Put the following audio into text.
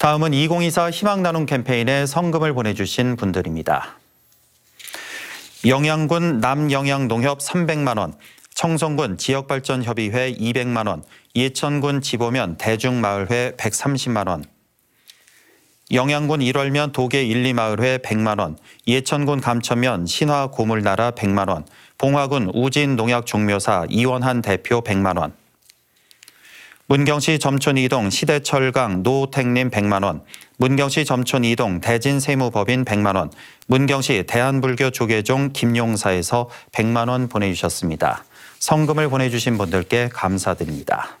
다음은 2024 희망 나눔 캠페인에 성금을 보내주신 분들입니다. 영양군 남영양농협 300만 원, 청송군 지역발전협의회 200만 원, 예천군 지보면 대중마을회 130만 원, 영양군 일월면 도계 1, 2마을회 100만 원, 예천군 감천면 신화 고물나라 100만 원, 봉화군 우진 농약 종묘사 이원한 대표 100만 원, 문경시 점촌 2동 시대철강 노택님 100만 원, 문경시 점촌 2동 대진세무법인 100만 원, 문경시 대한불교 조계종 김용사에서 100만 원 보내주셨습니다. 성금을 보내주신 분들께 감사드립니다.